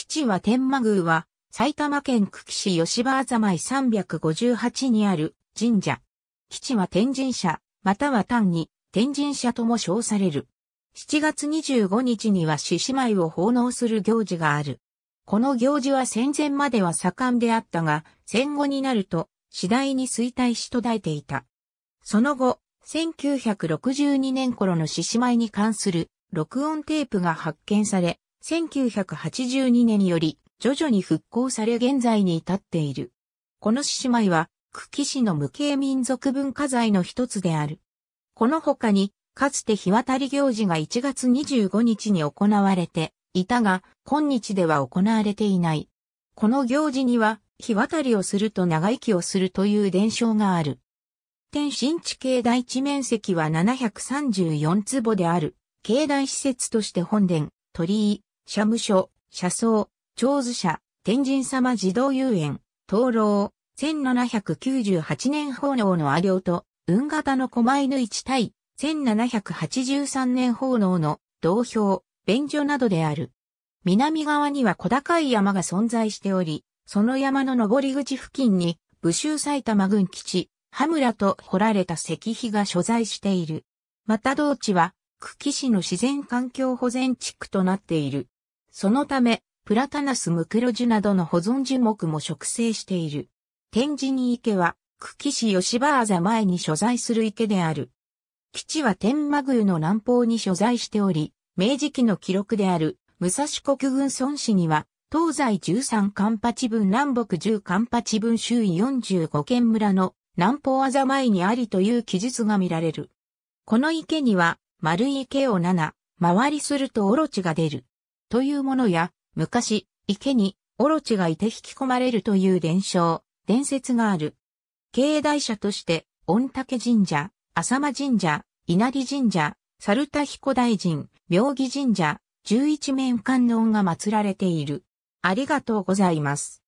基地は天満宮は、埼玉県久喜市吉葉あざまい358にある神社。基地は天神社、または単に天神社とも称される。7月25日には獅子舞を奉納する行事がある。この行事は戦前までは盛んであったが、戦後になると次第に衰退し途絶えていた。その後、1962年頃の獅子舞に関する録音テープが発見され、1982年より徐々に復興され現在に至っている。この獅子舞は、久喜市の無形民族文化財の一つである。この他に、かつて日渡り行事が1月25日に行われていたが、今日では行われていない。この行事には、日渡りをすると長生きをするという伝承がある。天津地境大地面積は734坪である。境内施設として本殿、鳥居、社務所、社僧、長寿社、天神様児童遊園、灯籠、1798年奉納の阿良と、運型の狛犬一対、1783年奉納の同標、便所などである。南側には小高い山が存在しており、その山の登り口付近に、武州埼玉軍基地、羽村と掘られた石碑が所在している。また同地は、久喜市の自然環境保全地区となっている。そのため、プラタナスムクロジュなどの保存樹木も植生している。天神池は、久喜市吉あ座前に所在する池である。基地は天満宮の南方に所在しており、明治期の記録である武蔵国軍村市には、東西13カンパチ分南北10カンパチ分周囲45県村の南方あざ前にありという記述が見られる。この池には、丸い池を7、回りするとオロチが出る。というものや、昔、池に、オロチがいて引き込まれるという伝承、伝説がある。境内者として、御嶽神社、浅間神社、稲荷神社、猿田彦大神、妙義神社、十一面観音が祀られている。ありがとうございます。